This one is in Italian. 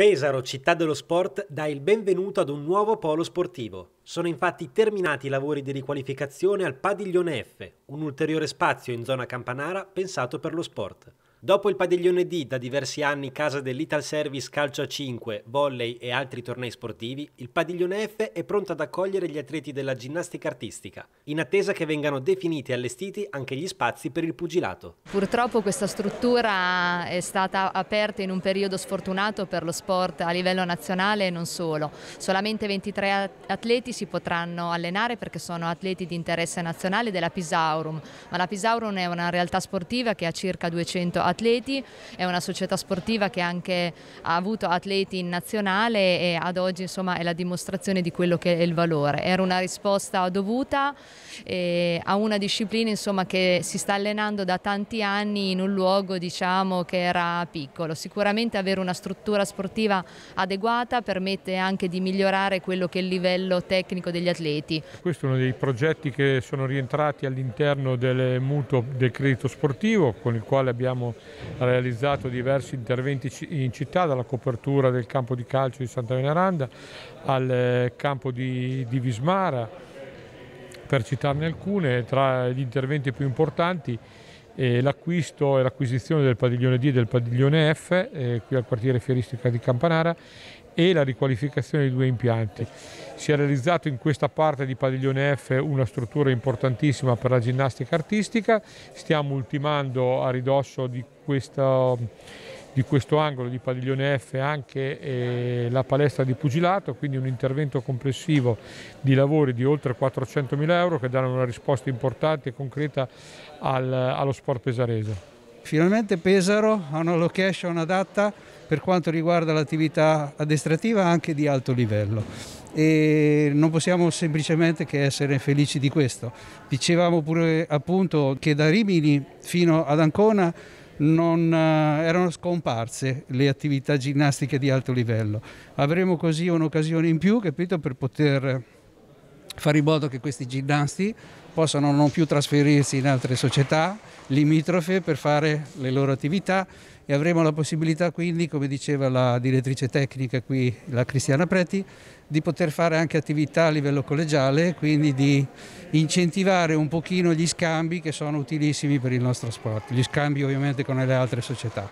Pesaro, città dello sport, dà il benvenuto ad un nuovo polo sportivo. Sono infatti terminati i lavori di riqualificazione al padiglione F, un ulteriore spazio in zona campanara pensato per lo sport. Dopo il padiglione D, da diversi anni casa dell'Ital Service Calcio a 5, volley e altri tornei sportivi, il padiglione F è pronto ad accogliere gli atleti della ginnastica artistica, in attesa che vengano definiti e allestiti anche gli spazi per il pugilato. Purtroppo questa struttura è stata aperta in un periodo sfortunato per lo sport a livello nazionale e non solo. Solamente 23 atleti si potranno allenare perché sono atleti di interesse nazionale della Pisaurum, ma la Pisaurum è una realtà sportiva che ha circa 200 atleti atleti, è una società sportiva che anche ha avuto atleti in nazionale e ad oggi insomma è la dimostrazione di quello che è il valore. Era una risposta dovuta eh, a una disciplina insomma, che si sta allenando da tanti anni in un luogo diciamo, che era piccolo. Sicuramente avere una struttura sportiva adeguata permette anche di migliorare quello che è il livello tecnico degli atleti. Questo è uno dei progetti che sono rientrati all'interno del mutuo del credito sportivo con il quale abbiamo ha realizzato diversi interventi in città, dalla copertura del campo di calcio di Santa Veneranda al eh, campo di, di Vismara, per citarne alcune, tra gli interventi più importanti eh, l'acquisto e l'acquisizione del padiglione D e del padiglione F eh, qui al quartiere fieristica di Campanara e la riqualificazione di due impianti. Si è realizzato in questa parte di padiglione F una struttura importantissima per la ginnastica artistica, stiamo ultimando a ridosso di questo, di questo angolo di padiglione F anche eh, la palestra di pugilato, quindi un intervento complessivo di lavori di oltre 400.000 euro che danno una risposta importante e concreta al, allo sport pesarese. Finalmente Pesaro ha una location adatta per quanto riguarda l'attività addestrativa anche di alto livello e non possiamo semplicemente che essere felici di questo. Dicevamo pure appunto che da Rimini fino ad Ancona non eh, erano scomparse le attività ginnastiche di alto livello. Avremo così un'occasione in più, capito, per poter fare in modo che questi ginnasti possano non più trasferirsi in altre società limitrofe per fare le loro attività e avremo la possibilità quindi, come diceva la direttrice tecnica qui, la Cristiana Preti, di poter fare anche attività a livello collegiale, quindi di incentivare un pochino gli scambi che sono utilissimi per il nostro sport, gli scambi ovviamente con le altre società.